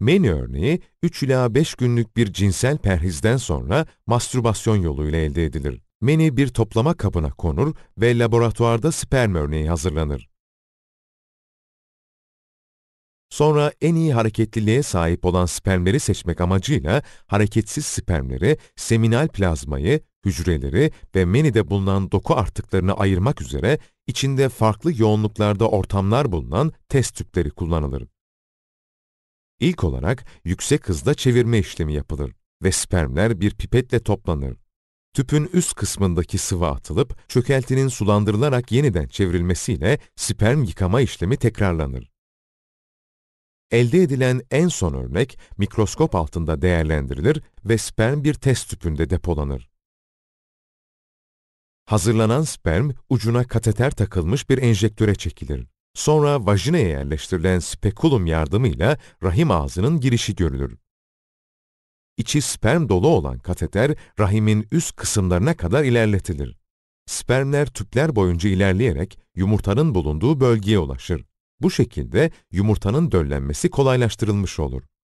Menü örneği 3 ila 5 günlük bir cinsel perhizden sonra mastürbasyon yoluyla elde edilir. Meni bir toplama kabına konur ve laboratuvarda sperm örneği hazırlanır. Sonra en iyi hareketliliğe sahip olan spermleri seçmek amacıyla hareketsiz spermleri, seminal plazmayı, hücreleri ve menide bulunan doku artıklarını ayırmak üzere içinde farklı yoğunluklarda ortamlar bulunan test tüpleri kullanılır. İlk olarak yüksek hızda çevirme işlemi yapılır ve spermler bir pipetle toplanır. Tüpün üst kısmındaki sıvı atılıp çökeltinin sulandırılarak yeniden çevrilmesiyle sperm yıkama işlemi tekrarlanır. Elde edilen en son örnek mikroskop altında değerlendirilir ve sperm bir test tüpünde depolanır. Hazırlanan sperm ucuna kateter takılmış bir enjektöre çekilir. Sonra vajinaya yerleştirilen spekulum yardımıyla rahim ağzının girişi görülür. İçi sperm dolu olan kateter rahimin üst kısımlarına kadar ilerletilir. Spermler tüpler boyunca ilerleyerek yumurtanın bulunduğu bölgeye ulaşır. Bu şekilde yumurtanın döllenmesi kolaylaştırılmış olur.